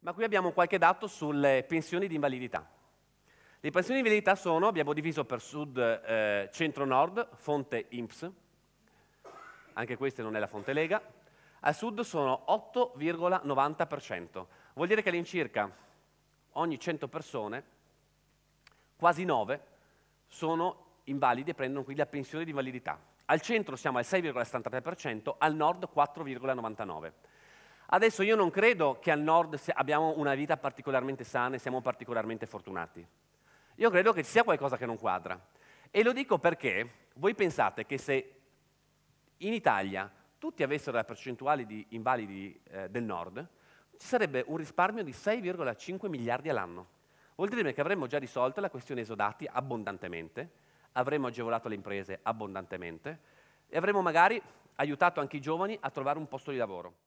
Ma qui abbiamo qualche dato sulle pensioni di invalidità. Le pensioni di invalidità sono, abbiamo diviso per sud, eh, centro-nord, fonte INPS, anche questa non è la fonte Lega, al sud sono 8,90%. Vuol dire che all'incirca ogni 100 persone, quasi 9, sono invalidi e prendono quindi la pensione di invalidità. Al centro siamo al 6,73%, al nord 4,99%. Adesso io non credo che al nord abbiamo una vita particolarmente sana e siamo particolarmente fortunati. Io credo che ci sia qualcosa che non quadra. E lo dico perché voi pensate che se in Italia tutti avessero la percentuale di invalidi eh, del nord, ci sarebbe un risparmio di 6,5 miliardi all'anno. Vuol dire che avremmo già risolto la questione esodati abbondantemente, avremmo agevolato le imprese abbondantemente e avremmo magari aiutato anche i giovani a trovare un posto di lavoro.